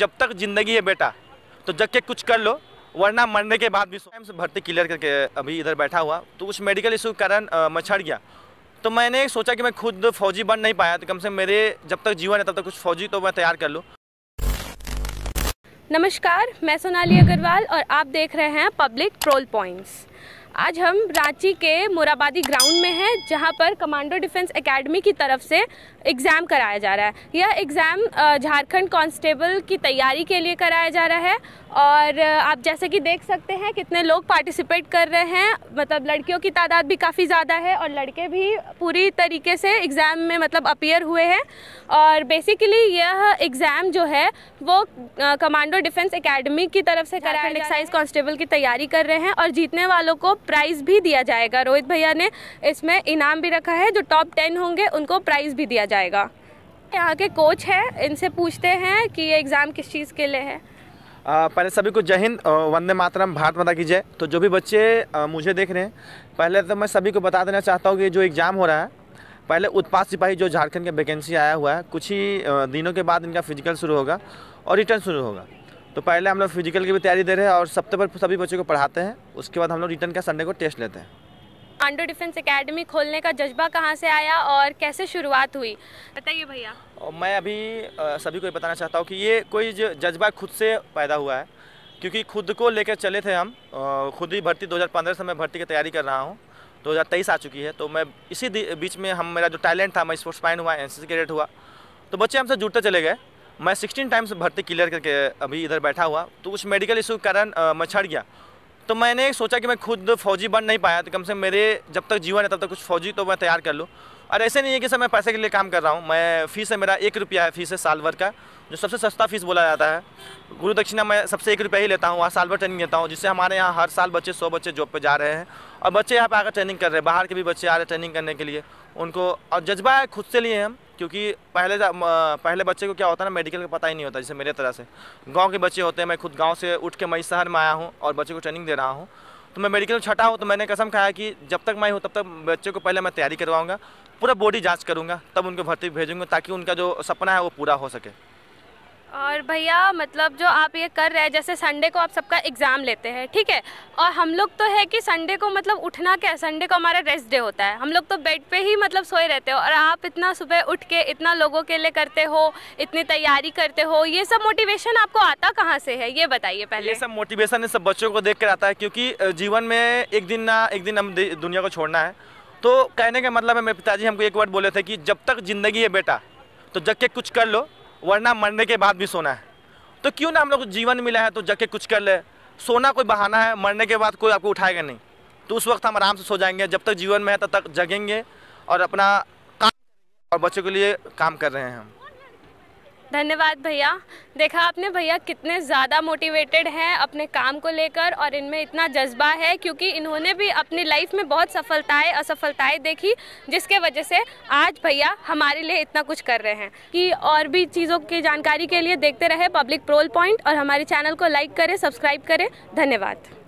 जब तक ज़िंदगी है बेटा तो जग के कुछ कर लो वरना मरने के बाद भी भर्ती क्लियर करके अभी इधर बैठा हुआ तो उस मेडिकल इशू के कारण मैं छड़ गया तो मैंने सोचा कि मैं खुद फौजी बन नहीं पाया तो कम से कम मेरे जब तक जीवन है तब तक कुछ फौजी तो मैं तैयार कर लूँ नमस्कार मैं सोनाली अग्रवाल और आप देख रहे हैं पब्लिक ट्रोल पॉइंट्स आज हम रांची के मोराबादी ग्राउंड में हैं जहां पर कमांडो डिफेंस एकेडमी की तरफ से एग्ज़ाम कराया जा रहा है यह एग्ज़ाम झारखंड कांस्टेबल की तैयारी के लिए कराया जा रहा है और आप जैसे कि देख सकते हैं कितने लोग पार्टिसिपेट कर रहे हैं मतलब लड़कियों की तादाद भी काफ़ी ज़्यादा है और लड़के भी पूरी तरीके से एग्ज़ाम में मतलब अपियर हुए हैं और बेसिकली यह एग्ज़ाम जो है वो कमांडो डिफेंस एकेडमी की तरफ से कराया एक्साइज कांस्टेबल की तैयारी कर रहे हैं और जीतने वालों को प्राइज़ भी दिया जाएगा रोहित भैया ने इसमें इनाम भी रखा है जो टॉप टेन होंगे उनको प्राइज़ भी दिया जाएगा यहाँ के कोच हैं इनसे पूछते हैं कि ये एग्ज़ाम किस चीज़ के लिए है पहले सभी को जय हिंद वंदे मातरम भारत माता की जय तो जो भी बच्चे मुझे देख रहे हैं पहले तो मैं सभी को बता देना चाहता हूँ कि जो एग्ज़ाम हो रहा है पहले उत्पाद सिपाही जो झारखंड के वैकेंसी आया हुआ है कुछ ही दिनों के बाद इनका फिजिकल शुरू होगा और रिटर्न शुरू होगा तो पहले हम लोग फिजिकल की भी तैयारी दे रहे हैं और सप्ते पर सभी बच्चों को पढ़ाते हैं उसके बाद हम लोग रिटर्न का संडे को टेस्ट लेते हैं अंडर डिफेंस एकेडमी खोलने का जज्बा कहाँ से आया और कैसे शुरुआत हुई बताइए भैया मैं अभी सभी को बताना चाहता हूँ कि ये कोई जज्बा खुद से पैदा हुआ है क्योंकि खुद को लेकर चले थे हम खुद ही भर्ती 2015 से मैं भर्ती की तैयारी कर रहा हूँ 2023 आ चुकी है तो मैं इसी बीच में हम मेरा जो टैलेंट था मैं स्पोर्ट्स मैन हुआ एन सी हुआ तो बच्चे हमसे जुड़ते चले गए मैं सिक्सटीन टाइम्स भर्ती क्लियर करके अभी इधर बैठा हुआ तो कुछ मेडिकल इशू के कारण मैं छड़ गया तो मैंने सोचा कि मैं खुद फौजी बन नहीं पाया तो कम से कम मेरे जब तक जीवन है तब तक कुछ फौजी तो मैं तैयार कर लूँ और ऐसे नहीं है कि सर मैं पैसे के लिए काम कर रहा हूँ मैं फ़ीस है मेरा एक रुपया है फीस है साल भर का जो सबसे सस्ता फीस बोला जाता है गुरु दक्षिणा मैं सबसे एक रुपया ही लेता हूँ वहाँ साल भर ट्रेनिंग देता हूँ जिससे हमारे यहाँ हर साल बच्चे सौ बच्चे जॉब पर जा रहे हैं और बच्चे यहाँ पर आकर ट्रेनिंग कर रहे हैं बाहर के भी बच्चे आ रहे हैं ट्रेनिंग करने के लिए उनको और जज्बा है खुद से लिए हम क्योंकि पहले पहले बच्चे को क्या होता है ना मेडिकल का पता ही नहीं होता जैसे मेरे तरह से गाँव के बच्चे होते हैं मैं खुद गाँव से उठ के मैं शहर में आया हूँ और बच्चे को ट्रेनिंग दे रहा हूँ तो मैं मेडिकल में छटा हूँ तो मैंने कसम खाया कि जब तक मैं हूँ तब तक बच्चे को पहले मैं तैयारी करवाऊँगा पूरा बॉडी जांच करूँगा तब उनको भर्ती भेजूंगा ताकि उनका जो सपना है वो पूरा हो सके और भैया मतलब जो आप ये कर रहे हैं जैसे संडे को आप सबका एग्ज़ाम लेते हैं ठीक है और हम लोग तो है कि संडे को मतलब उठना क्या संडे को हमारा रेस्ट डे होता है हम लोग तो बेड पे ही मतलब सोए रहते हो और आप इतना सुबह उठ के इतना लोगों के लिए करते हो इतनी तैयारी करते हो ये सब मोटिवेशन आपको आता कहाँ से है ये बताइए पहले ये सब मोटिवेशन सब बच्चों को देख कर आता है क्योंकि जीवन में एक दिन ना एक दिन हम दुनिया को छोड़ना है तो कहने का मतलब है मेरे पिताजी हमको एक वर्ड बोले थे कि जब तक ज़िंदगी है बेटा तो जग के कुछ कर लो वरना मरने के बाद भी सोना है तो क्यों ना हम लोग को जीवन मिला है तो जग के कुछ कर ले सोना कोई बहाना है मरने के बाद कोई आपको उठाएगा नहीं तो उस वक्त हम आराम से सो जाएंगे जब तक जीवन में है तब तक जगेंगे और अपना काम और बच्चों के लिए काम कर रहे हैं हम धन्यवाद भैया देखा आपने भैया कितने ज़्यादा मोटिवेटेड हैं अपने काम को लेकर और इनमें इतना जज्बा है क्योंकि इन्होंने भी अपनी लाइफ में बहुत सफलताएं असफलताएं देखी जिसके वजह से आज भैया हमारे लिए इतना कुछ कर रहे हैं कि और भी चीज़ों की जानकारी के लिए देखते रहे पब्लिक प्रोल पॉइंट और हमारे चैनल को लाइक करें सब्सक्राइब करें धन्यवाद